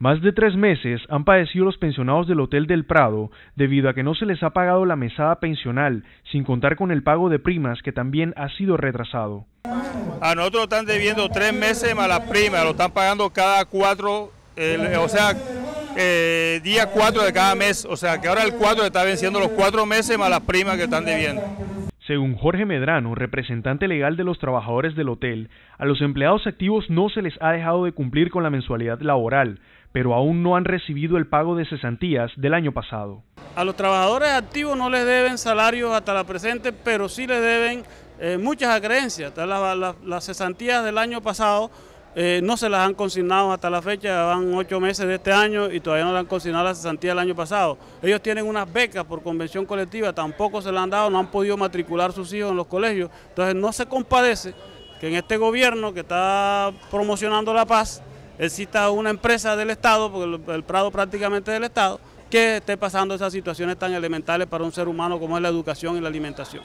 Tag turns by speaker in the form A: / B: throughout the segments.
A: Más de tres meses han padecido los pensionados del Hotel del Prado debido a que no se les ha pagado la mesada pensional, sin contar con el pago de primas que también ha sido retrasado.
B: A nosotros están debiendo tres meses más las primas, lo están pagando cada cuatro, o sea, eh, día cuatro de cada mes, o sea que ahora el cuatro está venciendo los cuatro meses más las primas que están debiendo.
A: Según Jorge Medrano, representante legal de los trabajadores del hotel, a los empleados activos no se les ha dejado de cumplir con la mensualidad laboral, pero aún no han recibido el pago de cesantías del año pasado.
C: A los trabajadores activos no les deben salarios hasta la presente, pero sí les deben eh, muchas acreencias. Las, las cesantías del año pasado eh, no se las han consignado hasta la fecha, van ocho meses de este año y todavía no las han consignado la cesantía del año pasado. Ellos tienen unas becas por convención colectiva, tampoco se las han dado, no han podido matricular sus hijos en los colegios. Entonces no se compadece que en este gobierno que está promocionando la paz exista una empresa del Estado, porque el Prado prácticamente del Estado, que esté pasando esas situaciones tan elementales para un ser humano como es la educación y la alimentación.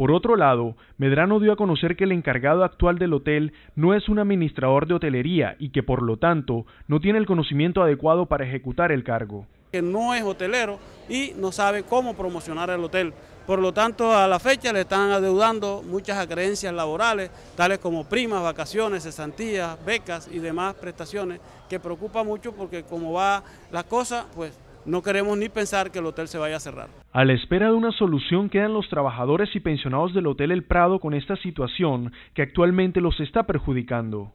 A: Por otro lado, Medrano dio a conocer que el encargado actual del hotel no es un administrador de hotelería y que por lo tanto no tiene el conocimiento adecuado para ejecutar el cargo.
C: Que no es hotelero y no sabe cómo promocionar el hotel. Por lo tanto, a la fecha le están adeudando muchas acreencias laborales, tales como primas, vacaciones, cesantías, becas y demás prestaciones, que preocupa mucho porque como va la cosa, pues no queremos ni pensar que el hotel se vaya a cerrar.
A: A la espera de una solución quedan los trabajadores y pensionados del Hotel El Prado con esta situación que actualmente los está perjudicando.